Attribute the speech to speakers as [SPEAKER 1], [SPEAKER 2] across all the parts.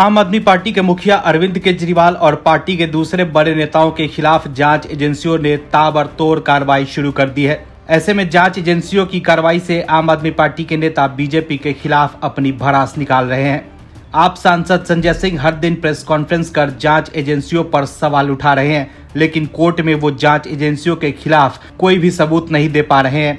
[SPEAKER 1] आम आदमी पार्टी के मुखिया अरविंद केजरीवाल और पार्टी के दूसरे बड़े नेताओं के खिलाफ जांच एजेंसियों ने ताबड़तोड़ कार्रवाई शुरू कर दी है ऐसे में जांच एजेंसियों की कार्रवाई से आम आदमी पार्टी के नेता बीजेपी के खिलाफ अपनी भड़ास निकाल रहे हैं आप सांसद संजय सिंह हर दिन प्रेस कॉन्फ्रेंस कर जांच एजेंसियों पर सवाल उठा रहे हैं लेकिन कोर्ट में वो जांच एजेंसियों के खिलाफ कोई भी सबूत नहीं दे पा रहे हैं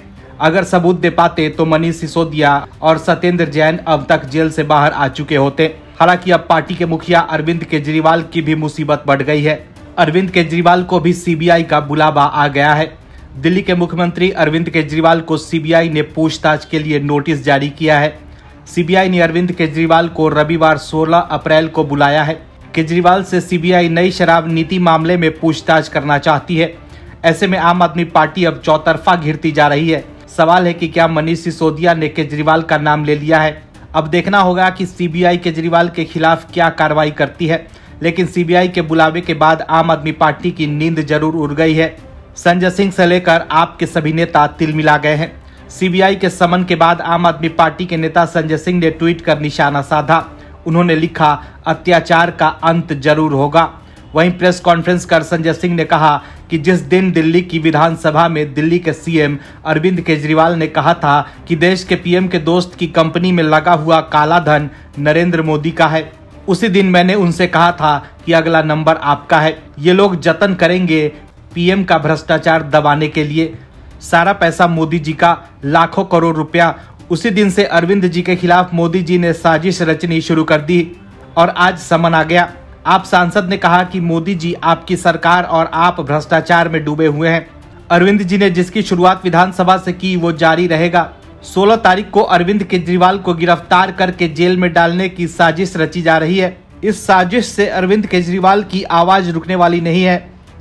[SPEAKER 1] अगर सबूत दे पाते तो मनीष सिसोदिया और सत्येंद्र जैन अब तक जेल से बाहर आ चुके होते हालांकि अब पार्टी के मुखिया अरविंद केजरीवाल की भी मुसीबत बढ़ गई है अरविंद केजरीवाल को भी सीबीआई का बुलावा आ गया है दिल्ली के मुख्यमंत्री अरविंद केजरीवाल को सीबीआई ने पूछताछ के लिए नोटिस जारी किया है सीबीआई ने अरविंद केजरीवाल को रविवार 16 अप्रैल को बुलाया है केजरीवाल से सीबीआई नई शराब नीति मामले में पूछताछ करना चाहती है ऐसे में आम आदमी पार्टी अब चौतरफा घिरती जा रही है सवाल है कि क्या मनीष सिसोदिया ने केजरीवाल का नाम ले लिया है अब देखना होगा कि सीबीआई केजरीवाल के खिलाफ क्या कार्रवाई करती है लेकिन सीबीआई के बुलावे के बाद आम आदमी पार्टी की नींद जरूर उड़ गई है संजय सिंह से लेकर आपके सभी नेता तिल मिला गए हैं सीबीआई के समन के बाद आम आदमी पार्टी के नेता संजय सिंह ने ट्वीट कर निशाना साधा उन्होंने लिखा अत्याचार का अंत जरूर होगा वहीं प्रेस कॉन्फ्रेंस कर संजय सिंह ने कहा कि जिस दिन दिल्ली की विधानसभा में दिल्ली के सीएम अरविंद केजरीवाल ने कहा था कि देश के पीएम के दोस्त की कंपनी में लगा हुआ काला धन नरेंद्र मोदी का है उसी दिन मैंने उनसे कहा था कि अगला नंबर आपका है ये लोग जतन करेंगे पीएम का भ्रष्टाचार दबाने के लिए सारा पैसा मोदी जी का लाखों करोड़ रुपया उसी दिन से अरविंद जी के खिलाफ मोदी जी ने साजिश रचनी शुरू कर दी और आज समन आ गया आप सांसद ने कहा कि मोदी जी आपकी सरकार और आप भ्रष्टाचार में डूबे हुए हैं अरविंद जी ने जिसकी शुरुआत विधानसभा से की वो जारी रहेगा 16 तारीख को अरविंद केजरीवाल को गिरफ्तार करके जेल में डालने की साजिश रची जा रही है इस साजिश से अरविंद केजरीवाल की आवाज रुकने वाली नहीं है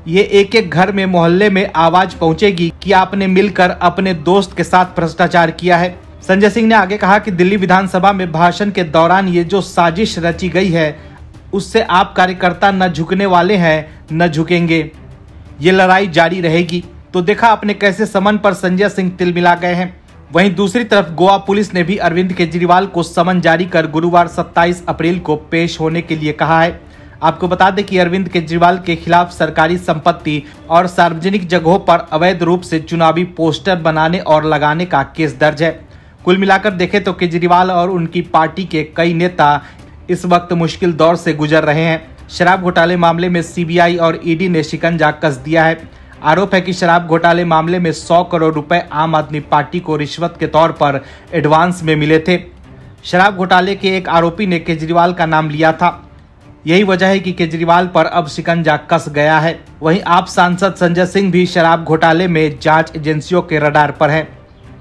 [SPEAKER 1] ये एक एक घर में मोहल्ले में आवाज पहुंचेगी कि आपने मिलकर अपने दोस्त के साथ भ्रष्टाचार किया है संजय सिंह ने आगे कहा कि दिल्ली विधानसभा में भाषण के दौरान ये जो साजिश रची गई है उससे आप कार्यकर्ता न झुकने वाले हैं न झुकेंगे ये लड़ाई जारी रहेगी तो देखा आपने कैसे समन पर संजय सिंह तिल मिला गए हैं वहीं दूसरी तरफ गोवा पुलिस ने भी अरविंद केजरीवाल को समन जारी कर गुरुवार 27 अप्रैल को पेश होने के लिए कहा है आपको बता दें कि अरविंद केजरीवाल के खिलाफ सरकारी संपत्ति और सार्वजनिक जगहों पर अवैध रूप से चुनावी पोस्टर बनाने और लगाने का केस दर्ज है कुल मिलाकर देखें तो केजरीवाल और उनकी पार्टी के कई नेता इस वक्त मुश्किल दौर से गुजर रहे हैं शराब घोटाले मामले में सीबीआई और ईडी ने शिकंजा कस दिया है आरोप है कि शराब घोटाले मामले में 100 करोड़ रुपए आम आदमी पार्टी को रिश्वत के तौर पर एडवांस में मिले थे शराब घोटाले के एक आरोपी ने केजरीवाल का नाम लिया था यही वजह है कि केजरीवाल पर अब शिकंजा कस गया है वहीं आप सांसद संजय सिंह भी शराब घोटाले में जांच एजेंसियों के रडार पर हैं।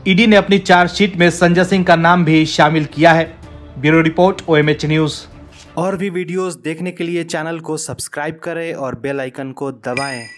[SPEAKER 1] ईडी ने अपनी चार्जशीट में संजय सिंह का नाम भी शामिल किया है ब्यूरो रिपोर्ट ओ न्यूज़ और भी वीडियोस देखने के लिए चैनल को सब्सक्राइब करें और बेल आइकन को दबाएं